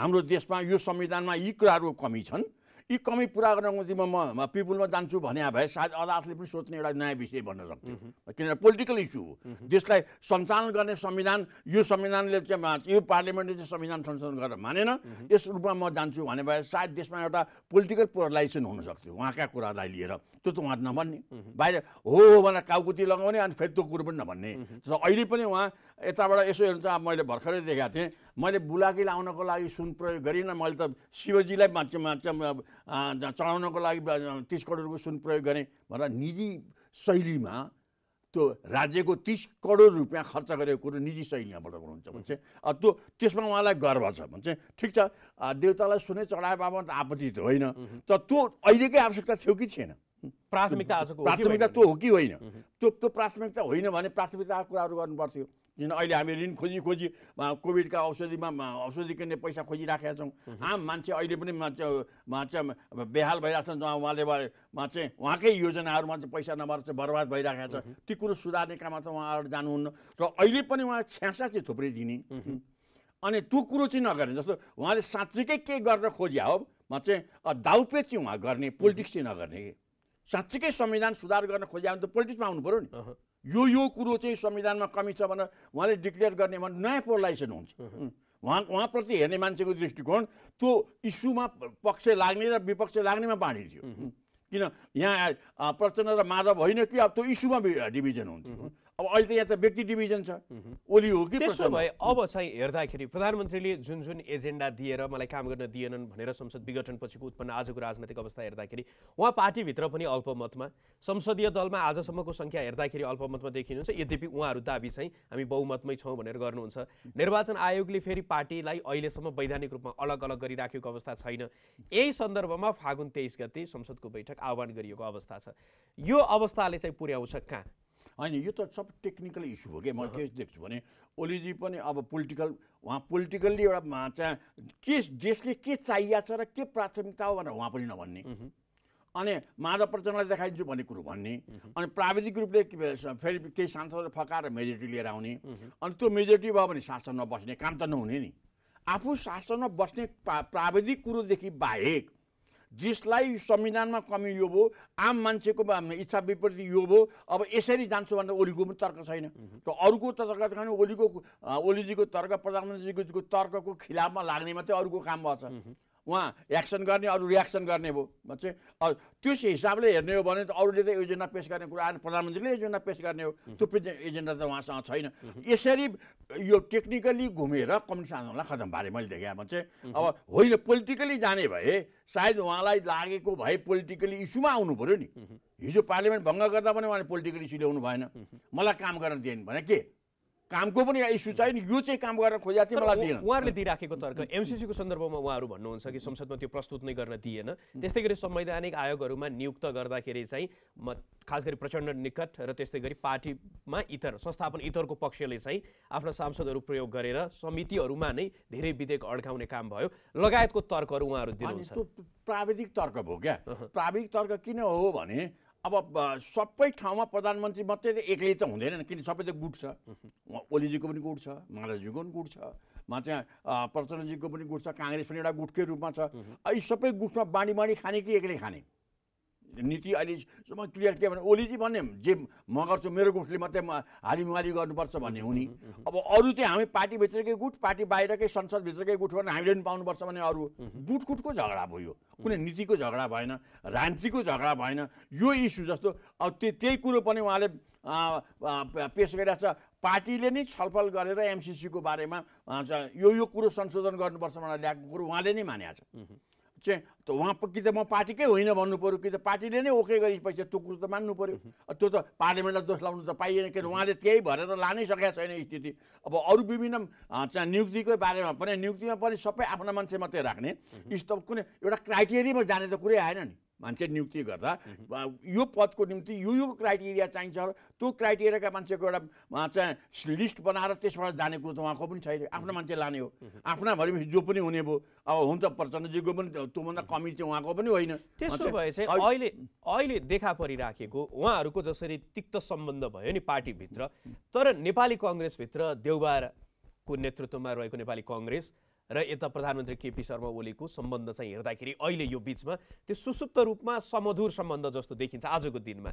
हाम्रो देशमा यो संविधानमा यी कुराहरूको कमी छन् यी कमी पुरा गर्नको निम्ति म पिपुलमा जान्छु भने भए सायद अदालतले पनि सोच्ने एउटा नयाँ विषय भन्न सक्थ्यो किनभने पोलिटिकल इस्यु हो देशलाई सञ्चालन गर्ने संविधान यो संविधानले चाहिँ यो पार्लियामेन्टले चाहिँ संविधान संशोधन गरेर मानेन यस रूपमा म जान्छु भने भए सायद देशमा एउटा पोलिटिकल पोलराइजेसन हुनसक्थ्यो उहाँका कुरालाई लिएर त्यो त उहाँ नभन्ने बाहिर हो हो भनेर काउकुती लगाउने अनि फेरि त्यो कुरो पनि नभन्ने अहिले पनि उहाँ यताबाट यसो हेर्नु त मैले भर्खरै देखाएको थिएँ मैले बुलाकी लाउनको लागि सुन प्रयोग गरिनँ मैले त शिवजीलाई मान्छे मान्छे चढाउनको लागि तिस करोडको सुन प्रयोग गरेँ भनेर निजी शैलीमा त्यो राज्यको तिस करोड रुपियाँ खर्च गरेको कुरो निजी शैलीमाबाट हुनुहुन्छ भने चाहिँ त्यो त्यसमा उहाँलाई गर्व छ भन्छ चाहिँ ठिक छ देवतालाई सुने चढाए बापत आपत्ति त होइन तर त्यो अहिलेकै आवश्यकता थियो कि थिएन प्राथमिकता आजको प्राथमिकता त्यो हो कि होइन त्यो त्यो प्राथमिकता होइन भने प्राथमिकताको कुराहरू गर्नुपर्थ्यो किन अहिले हामी ऋण खोजी खोजी कोभिडका औषधिमा औषधि किन्ने पैसा खोजिराखेका छौँ आम मान्छे अहिले पनि बेहाल भइरहेको छ उहाँले चाहिँ उहाँकै योजनाहरूमा चाहिँ पैसा नभएर चाहिँ बर्बाद भइरहेको छ ती कुरो सुधार्ने काममा त उहाँहरू जानुहुन्न र अहिले पनि उहाँ छ्यासा चाहिँ थुप्रै दिने अनि त्यो कुरो चाहिँ नगर्ने जस्तो उहाँले साँच्चीकै के गर्न खोज्या हो म चाहिँ दाउपेच चाहिँ उहाँ गर्ने पोलिटिक्स चाहिँ नगर्ने कि साँच्चीकै संविधान सुधार गर्न खोज्या भने त पोलिटिक्समा आउनु पऱ्यो नि यो यो कुरो चाहिँ संविधानमा कमी छ भनेर उहाँले डिक्लेयर गर्ने भने नयाँ पोलराइजेसन हुन्छ उहाँ उहाँप्रति हेर्ने मान्छेको दृष्टिकोण त्यो इस्युमा पक्ष लाग्ने र विपक्ष लाग्नेमा बाँडिन्थ्यो किन यहाँ प्रचण्ड र माधव होइन कि अब त्यो इस्युमा डिभिजन हुन्थ्यो अब अहिले त यहाँ त व्यक्ति डिभिजन छ ओली हो कि त्यसो भए अब चाहिँ हेर्दाखेरि प्रधानमन्त्रीले जुन जुन एजेन्डा दिएर मलाई काम गर्न दिएनन् भनेर संसद विघटनपछिको उत्पन्न आजको राजनैतिक अवस्था हेर्दाखेरि उहाँ पार्टीभित्र पनि अल्पमतमा संसदीय दलमा आजसम्मको सङ्ख्या हेर्दाखेरि अल्पमतमा देखिनुहुन्छ यद्यपि उहाँहरू दाबी चाहिँ हामी बहुमतमै छौँ भनेर गर्नुहुन्छ निर्वाचन आयोगले फेरि पार्टीलाई अहिलेसम्म वैधानिक रूपमा अलग अलग गरिराखेको अवस्था छैन यही सन्दर्भमा फागुन तेइस गते संसदको बैठक आह्वान गरिएको अवस्था छ यो अवस्थाले चाहिँ पुर्याउँछ कहाँ होइन यो त सब टेक्निकल इस्यु हो कि म के देख्छु भने ओलीजी पनि अब पोलिटिकल उहाँ पोलिटिकल्ली एउटा चाहिँ के देशले के चाहिएको छ र के प्राथमिकता हो भनेर उहाँ पनि नभन्ने अनि माधव प्रचण्डलाई देखाइदिन्छु भन्ने कुरो भन्ने अनि प्राविधिक रूपले फेरि केही सांसदहरू फकाएर मेजोरिटी लिएर आउने अनि त्यो मेजोरिटी भयो भने शासनमा बस्ने काम त नहुने नि आफू शासनमा बस्ने प्राविधिक कुरोदेखि बाहेक देशलाई संविधानमा कमी यो भयो आम मान्छेको इच्छा विपरीत यो भयो अब यसरी जान्छु भनेर ओलीको पनि तर्क छैन त अरूको त तर्क छैन ओलीको ओलीजीको तर्क प्रधानमन्त्रीजीको तर्कको खिलाफमा लाग्ने मात्रै अरूको काम भएछ उहाँ एक्सन गर्ने अरू रियाक्सन गर्ने भयो भन्छ त्यस हिसाबले हेर्ने हो भने त अरूले त एजेन्डा पेस गर्ने कुरा आएन प्रधानमन्त्रीले एजेन्डा पेस गर्ने हो त्यो एजेन्डा त उहाँसँग छैन यसरी यो टेक्निकली घुमेर कम्युनिस्ट आन्दोलनलाई खतम पारे मैले देखेँ भन्छ अब होइन पोलिटिकली जाने भए सायद उहाँलाई लागेको भए पोलिटिकली इस्युमा आउनु पऱ्यो नि हिजो पार्लियामेन्ट भङ्ग गर्दा पनि उहाँले पोलिटिकल इस्यु ल्याउनु भएन मलाई काम गर्न दिएन भने के कामको पनि इस्यु नि यो चाहिँ काम गरेर खोजेको थिएँ मलाई दिएन उहाँहरूले दिइराखेको तर्क एमसिसीको सन्दर्भमा उहाँहरू भन्नुहुन्छ कि संसदमा त्यो प्रस्तुत नै गर्न दिएन त्यस्तै गरी संवैधानिक आयोगहरूमा नियुक्त गर्दाखेरि चाहिँ म खास गरी प्रचण्ड निकट र त्यस्तै गरी पार्टीमा इतर संस्थापन इतरको पक्षले चाहिँ आफ्ना सांसदहरू प्रयोग गरेर समितिहरूमा नै धेरै विधेयक अड्काउने काम भयो लगायतको तर्कहरू उहाँहरू दिनुहुन्छ प्राविधिक तर्क भयो क्या प्राविधिक तर्क किन हो भने अब सबै ठाउँमा प्रधानमन्त्री मात्रै त एक्लै त हुँदैन किन सबै त गुट छ ओलीजीको पनि गुट छ महाराजीको पनि गुट छ मा चाहिँ प्रचण्डजीको पनि गुट छ काङ्ग्रेस पनि एउटा गुटकै रूपमा छ यी सबै गुटमा बाँडी बाँडी खाने कि एक्लै खाने नीति अहिले क्लियर के भने ओलीजी भन्ने जे म गर्छु मेरो गुठले मात्रै म गर्नुपर्छ भन्ने हुने अब अरू चाहिँ हामी पार्टीभित्रकै गुट पार्टी बाहिरकै संसदभित्रकै गुठ भने हामीले पनि पाउनुपर्छ भने अरू गुट गुटको झगडा भयो कुनै नीतिको झगडा भएन राजनीतिको झगडा भएन यो इस्यु जस्तो अब त्यो त्यही कुरो पनि उहाँले पेस गरिरहेको छ पार्टीले नै छलफल गरेर एमसिसीको बारेमा यो यो कुरो संशोधन गर्नुपर्छ भनेर ल्याएको कुरो उहाँले नै मानेको छ चाहिँ उहाँ कि त म पार्टीकै होइन भन्नु पऱ्यो कि त पार्टीले नै ओके गरेपछि त्यो कुरो त मान्नु पऱ्यो त्यो त पार्लियामेन्टलाई दोष लाउनु त पाइएन किन उहाँले त्यही भरेर लानै सकेको छैन स्थिति अब अरू विभिन्न चाहिँ नियुक्तिकै बारेमा पनि नियुक्तिमा पनि सबै आफ्ना मान्छे मात्रै राख्ने यस्तो कुनै एउटा क्राइटेरियामा जाने त कुरै आएन नि मान्छे नियुक्ति गर्दा यो पदको निम्ति यो यो क्राइटेरिया चाहिन्छ त्यो क्राइटेरियाका मान्छेको एउटा चाहिँ लिस्ट बनाएर त्यसबाट जाने कुरो त उहाँको पनि छैन आफ्नो मान्छे लाने हो आफ्ना भनेपछि जो पनि हुने भयो अब हुन त प्रचण्डजीको पनि त्योभन्दा कमी चाहिँ उहाँको पनि होइन त्यसो भए चाहिँ अहिले अहिले देखा परिराखेको उहाँहरूको जसरी तिक्त सम्बन्ध भयो नि पार्टीभित्र तर नेपाली कङ्ग्रेसभित्र देउबारको नेतृत्वमा रहेको नेपाली कङ्ग्रेस र यता प्रधानमन्त्री केपी शर्मा ओलीको सम्बन्ध चाहिँ हेर्दाखेरि अहिले यो बिचमा त्यो सुसुप्त रूपमा समधुर सम्बन्ध जस्तो देखिन्छ आजको दिनमा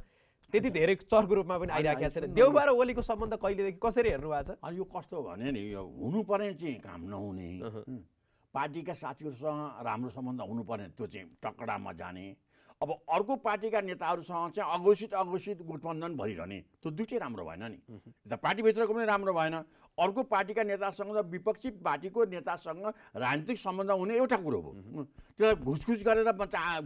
त्यति धेरै चर्को रूपमा पनि आइराखेको छैन देउबा र ओलीको सम्बन्ध कहिलेदेखि कसरी हेर्नु भएको छ अनि यो कस्तो भने नि यो हुनुपर्ने चाहिँ काम नहुने पार्टीका साथीहरूसँग राम्रो सम्बन्ध हुनुपर्ने त्यो चाहिँ टकडामा जाने अब अर्को पार्टीका नेताहरूसँग चाहिँ अघोषित अघोषित गठबन्धन भइरहने त्यो दुइटै राम्रो भएन नि त पार्टीभित्रको पनि राम्रो भएन अर्को पार्टीका नेतासँग विपक्षी पार्टीको नेतासँग राजनीतिक सम्बन्ध हुने एउटा कुरो हो त्यसलाई घुसघुस गरेर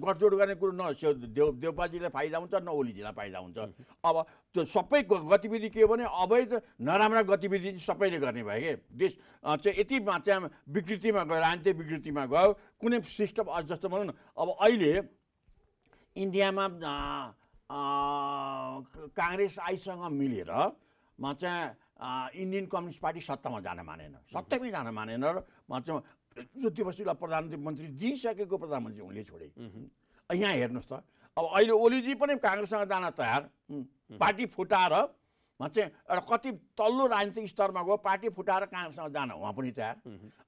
गठजोड गर्ने कुरो न देव देवपाजीलाई फाइदा हुन्छ न ओलीजीलाई फाइदा हुन्छ अब त्यो सबै गतिविधि के हो भने अवैध नराम्रा गतिविधि सबैले गर्ने भयो कि देश चाहिँ यति चाहिँ विकृतिमा गयो राजनीतिक विकृतिमा गयो कुनै सिस्टम जस्तो भनौँ न अब अहिले इन्डियामा काङ्ग्रेस आइसँग मिलेर म चाहिँ इन्डियन कम्युनिस्ट पार्टी सत्तामा जान मानेन सत्तामै जान मानेन र म चाहिँ ज्योति बसुलाई प्रधानमन्त्री दिइसकेको प्रधानमन्त्री उनले छोडे यहाँ हेर्नुहोस् त अब अहिले ओलीजी पनि काङ्ग्रेससँग जान तयार पार्टी फुटाएर चाहिँ एउटा कति तल्लो राजनीतिक स्तरमा गयो पार्टी फुटाएर काङ्ग्रेससँग जान उहाँ पनि तयार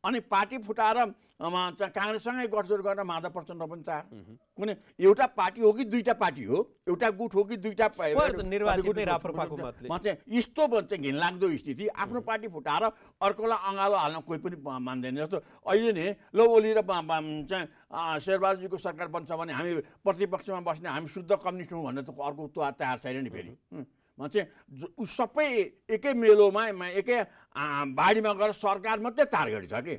अनि पार्टी फुटाएर काङ्ग्रेससँगै गठजोड गरेर माधव प्रचण्ड पनि तयार कुनै एउटा पार्टी हो कि दुईवटा पार्टी हो एउटा गुट हो कि दुईवटा म चाहिँ यस्तो चाहिँ घिनलाग्दो स्थिति आफ्नो पार्टी फुटाएर अर्कोलाई अँगालो हाल्न कोही पनि मान्दैन जस्तो अहिले नै ल ओली र चाहिँ शेरबहादुरजीको सरकार बन्छ भने हामी प्रतिपक्षमा बस्ने हामी शुद्ध कम्युनिस्ट हौँ भनेर त अर्को तयार छैन नि फेरि भन्छ सबै एकै मेलोमा एकै बाढीमा गएर सरकार मात्रै टार्गेट छ कि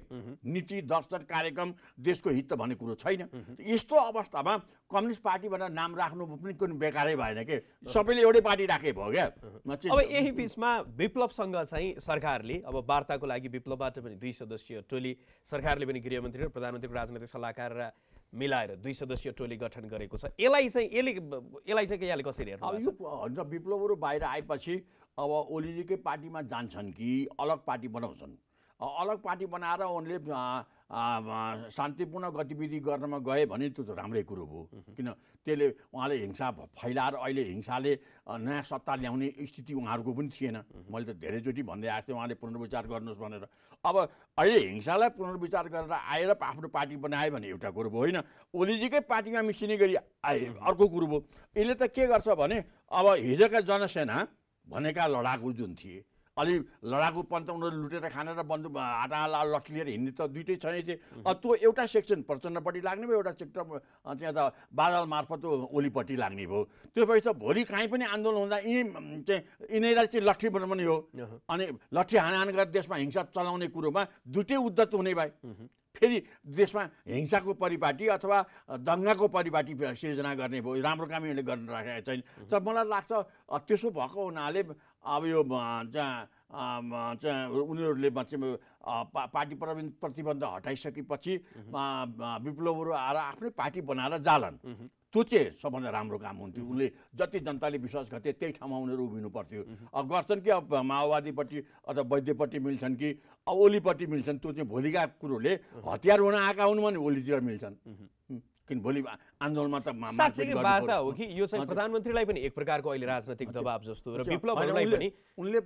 नीति दर्शन कार्यक्रम देशको हित भन्ने कुरो छैन यस्तो अवस्थामा कम्युनिस्ट पार्टीबाट नाम राख्नु पनि कुनै बेकारै भएन कि सबैले एउटै पार्टी राखे भयो क्या अब यही बिचमा विप्लवसँग चाहिँ सरकारले अब वार्ताको लागि विप्लवबाट पनि दुई सदस्यीय टोली सरकारले पनि गृहमन्त्री र प्रधानमन्त्रीको राजनैतिक सल्लाहकार र मिलाएर दुई सदस्यीय टोली गठन गरेको छ यसलाई चाहिँ यसले यसलाई चाहिँ यहाँले कसरी हेर्नु यो अन्त विप्लवहरू बाहिर आएपछि अब ओलीजीकै पार्टीमा जान्छन् कि अलग पार्टी बनाउँछन् अलग पार्टी बनाएर उनले शान्तिपूर्ण गतिविधि गर्नमा गए भने त्यो त राम्रै कुरो भयो किन त्यसले उहाँले हिंसा फैलाएर अहिले हिंसाले नयाँ सत्ता ल्याउने स्थिति उहाँहरूको पनि थिएन मैले त धेरैचोटि भन्दै आएको थिएँ उहाँले पुनर्विचार गर्नुहोस् भनेर अब अहिले हिंसालाई पुनर्विचार गरेर आएर आफ्नो पार्टी बनायो भने एउटा कुरो भयो होइन ओलीजीकै पार्टीमा मिसिने गरी आए अर्को कुरो भयो यसले त के गर्छ भने अब हिजोका जनसेना भनेका लडाकु जुन थिए अलि लडाकु पन्त उनीहरू लुटेर खानेर बन्दु आँटा लट्ठी लिएर हिँड्ने त दुइटै छैन थिए त्यो एउटा सेक्सन प्रचण्डपट्टि लाग्ने भयो एउटा सेक्टर त्यहाँ त बादल मार्फत ओलीपट्टि लाग्ने भयो त्यो भएपछि त भोलि काहीँ पनि आन्दोलन हुँदा यिनै चाहिँ यिनैलाई चाहिँ लट्ठी बनाउने हो अनि लट्ठी हानहान गरेर देशमा हिंसा चलाउने कुरोमा दुइटै उद्धत हुने भए फेरि देशमा हिंसाको परिपाटी अथवा दङ्गाको परिपाटी सिर्जना गर्ने भयो राम्रो काम यसले गर्न राखेका छैन त मलाई लाग्छ त्यसो भएको हुनाले अब यो चाहिँ उनीहरूले पा पार्टी प्रतिबन्ध हटाइसकेपछि विप्लवहरू आएर आफ्नै पार्टी बनाएर जालन त्यो चाहिँ सबभन्दा राम्रो काम हुन्थ्यो उनले जति जनताले विश्वास गर्थे त्यही ठाउँमा उनीहरू उभिनु पर्थ्यो अब गर्छन् कि अब माओवादीपट्टि अथवा वैद्यपट्टि मिल्छन् कि अब ओलीपट्टि मिल्छन् त्यो चाहिँ भोलिका कुरोले हतियार हुन आएका हुन् भने ओलीतिर मिल्छन् किन भोलि आन्दोलनमा त वार्ता हो कि यो चाहिँ प्रधानमन्त्रीलाई पनि एक प्रकारको अहिले राजनैतिक दबाब जस्तो र विप्लवहरूलाई पनि उनले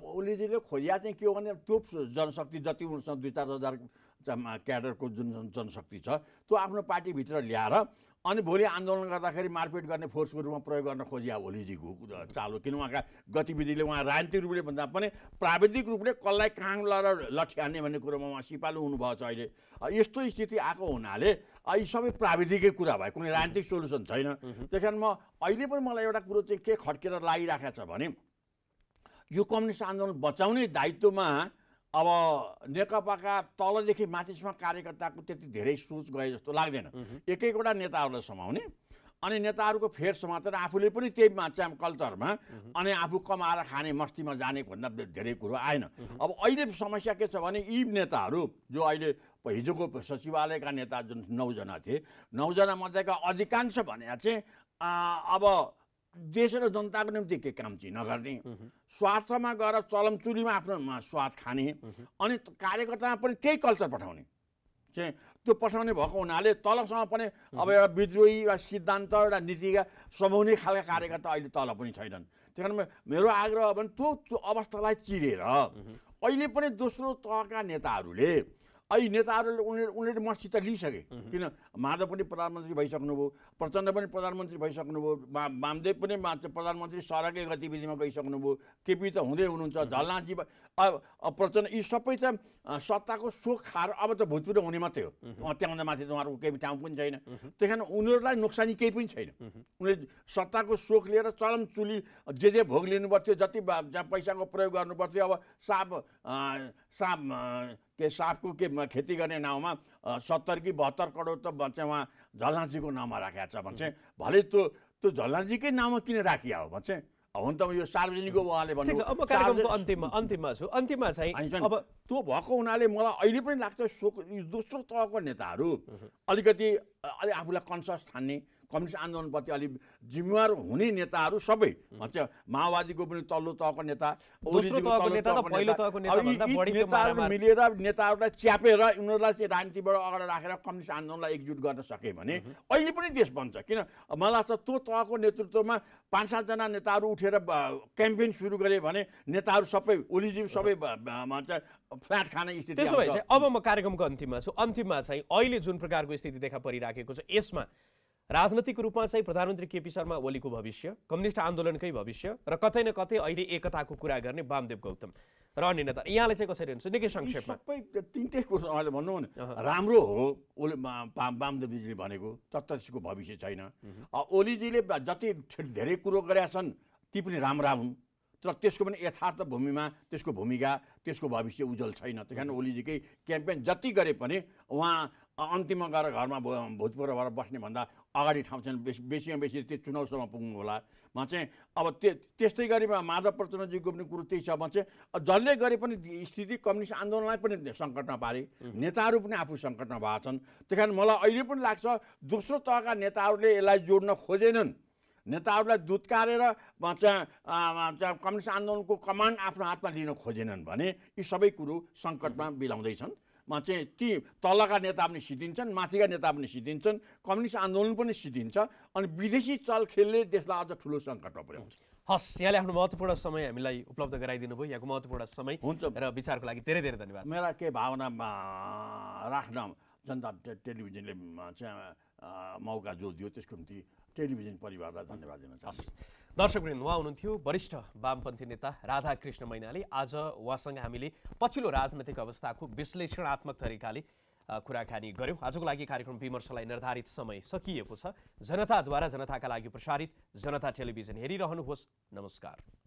ओलीजीले खोजिया चाहिँ के हो भने त्यो जनशक्ति जति उनसँग दुई चार हजार क्याडरको जुन जनशक्ति छ त्यो आफ्नो पार्टीभित्र ल्याएर अनि भोलि आन्दोलन गर्दाखेरि मारपिट गर्ने फोर्सको रूपमा प्रयोग गर्न खोजिया भोलिजीको चालो किन उहाँका गतिविधिले उहाँ राजनीतिक रूपले भन्दा पनि प्राविधिक रूपले कसलाई कहाँ लगाएर लठ्याने भन्ने कुरोमा उहाँ सिपालु हुनुभएको छ अहिले यस्तो स्थिति आएको हुनाले यी सबै प्राविधिकै कुरा भयो कुनै राजनीतिक सोल्युसन छैन त्यस कारण म अहिले पनि मलाई एउटा कुरो चाहिँ के खड्केर लागिरहेको छ भने यो कम्युनिस्ट आन्दोलन बचाउने दायित्वमा अब नेकपाका तलदेखि माथिसम्म कार्यकर्ताको त्यति धेरै सोच गए जस्तो लाग्दैन एक एकवटा नेताहरूलाई समाउने अनि नेताहरूको फेर समातेर आफूले पनि त्यही चाहिँ कल्चरमा अनि आफू कमाएर खाने मस्तीमा जाने भन्दा धेरै कुरो आएन अब अहिले समस्या के छ भने यी नेताहरू जो अहिले हिजोको सचिवालयका नेता जुन नौजना थिए नौजना मध्येका अधिकांश भने चाहिँ अब देश र जनताको निम्ति के काम चाहिँ नगर्ने स्वार्थमा गएर चलमचुलीमा आफ्नो स्वाद खाने अनि कार्यकर्तामा पनि त्यही कल्चर पठाउने चाहिँ त्यो पठाउने भएको हुनाले तलसम्म पनि अब एउटा विद्रोही एउटा सिद्धान्त एउटा नीतिका समाउने खालका कार्यकर्ता अहिले तल पनि छैनन् त्यही कारण मेरो आग्रह भने त्यो अवस्थालाई चिरेर अहिले पनि दोस्रो तहका नेताहरूले अहिले नेताहरूले उनीहरू उनीहरूले मसित लिइसके किन माधव पनि प्रधानमन्त्री भइसक्नुभयो प्रचण्ड पनि प्रधानमन्त्री भइसक्नुभयो मा वामदेव पनि प्रधानमन्त्री सरकै गतिविधिमा गइसक्नुभयो केपी त हुँदै हुनुहुन्छ झलनाजी अब प्रचण्ड यी सबै त सत्ताको सोख खाएर अब त भूतपूर्व हुने मात्रै हो त्यहाँ माथि त उहाँहरूको केही ठाउँ पनि छैन त्यही कारण उनीहरूलाई नोक्सानी केही पनि छैन उनीहरू सत्ताको सोख लिएर चरम चुली जे जे भोग लिनु पर्थ्यो जति पैसाको प्रयोग गर्नु पर्थ्यो अब साप साप के सापको के खेती गर्ने नाउँमा सत्तर कि बहत्तर करोड त भन्छ उहाँ झलनाजीको नाउँमा राखेको छ भन्छ भले त्यो त्यो झलाँजीकै नाउँमा किन राखिया हो भन्छ हुन त यो सार्वजनिकको उहाँले भन्नु अन्तिममा अन्तिममा छु अन्तिममा चाहिँ अब त्यो भएको हुनाले मलाई अहिले पनि लाग्छ दोस्रो तहको नेताहरू अलिकति अलिक आफूलाई कन्सियस ठान्ने कम्युनिस्ट आन्दोलनप्रति अलिक जिम्मेवार हुने नेताहरू सबै भन्छ माओवादीको पनि तल्लो तहको नेता नेताहरू मिलेर नेताहरूलाई च्यापेर उनीहरूलाई चाहिँ राजनीतिबाट अगाडि राखेर कम्युनिस्ट आन्दोलनलाई एकजुट गर्न सके भने अहिले पनि देश बन्छ किन मलाई लाग्छ त्यो तहको नेतृत्वमा पाँच सातजना नेताहरू उठेर क्याम्पेन सुरु गरे भने नेताहरू सबै ओलिजिम सबै फ्ल्याट खाने स्थिति त्यसो भए चाहिँ अब म कार्यक्रमको अन्तिममा छु अन्तिममा चाहिँ अहिले जुन प्रकारको स्थिति देखा परिराखेको छ यसमा राजनैतिक रूपमा चाहिँ प्रधानमन्त्री केपी शर्मा ओलीको भविष्य कम्युनिस्ट आन्दोलनकै भविष्य र कतै न कतै अहिले एकताको कुरा गर्ने वामदेव गौतम र अन्य नेता यहाँले चाहिँ कसरी हुन्छ निकै संक्षेपमा सबै तिनटै कुरो उहाँले भन्नु राम्रो हो ओली वामदेवजीले भनेको त्यसको भविष्य छैन ओलीजीले जति धेरै कुरो गरेका छन् ती पनि राम्रा हुन् तर त्यसको पनि यथार्थ भूमिमा त्यसको भूमिका त्यसको भविष्य उज्जवल छैन त्यस कारण ओलीजीकै क्याम्पेन जति गरे पनि उहाँ अन्तिममा गएर घरमा भोजपुर भएर बस्ने भन्दा अगाडि ठाउँ छन् बेसी बेसीमा बेसी त्यो चुनावसम्म पुग्नु होला म चाहिँ अब त्यो त्यस्तै गरी माधव प्रचण्डजीको पनि कुरो त्यही छ चाहिँ जसले गरे पनि स्थिति कम्युनिस्ट आन्दोलनलाई पनि सङ्कटमा पारे नेताहरू पनि आफू सङ्कटमा भएको छन् त्यस मलाई अहिले पनि लाग्छ दोस्रो तहका नेताहरूले यसलाई जोड्न खोजेनन् नेताहरूलाई दुत्कारेर चाहिँ कम्युनिस्ट आन्दोलनको कमान्ड आफ्नो हातमा लिन खोजेनन् भने यी सबै कुरो सङ्कटमा बिलाउँदैछन् चाहिँ ती तलका नेता पनि सिद्धिन्छन् माथिका नेता पनि सिद्धिन्छन् कम्युनिस्ट आन्दोलन पनि सिद्धिन्छ अनि विदेशी चलखेलले देशलाई अझ ठुलो सङ्कटमा पुर्याउँछ हस् यहाँले आफ्नो महत्त्वपूर्ण समय हामीलाई उपलब्ध गराइदिनु भयो यहाँको महत्त्वपूर्ण समय हुन्छ र विचारको लागि धेरै धेरै धन्यवाद मेरा केही भावना राख्न जनता टेलिभिजनले चाहिँ मौका जो दियो त्यसको निम्ति टेलिभिजन परिवारलाई धन्यवाद दिन चाहन्छु दर्शकवृन्द उहाँ हुनुहुन्थ्यो वरिष्ठ वामपन्थी नेता राधाकृष्ण मैनाले आज उहाँसँग हामीले पछिल्लो राजनैतिक अवस्थाको विश्लेषणात्मक तरिकाले कुराकानी गऱ्यौँ आजको लागि कार्यक्रम विमर्शलाई निर्धारित समय सकिएको छ जनताद्वारा जनताका लागि प्रसारित जनता टेलिभिजन हेरिरहनुहोस् नमस्कार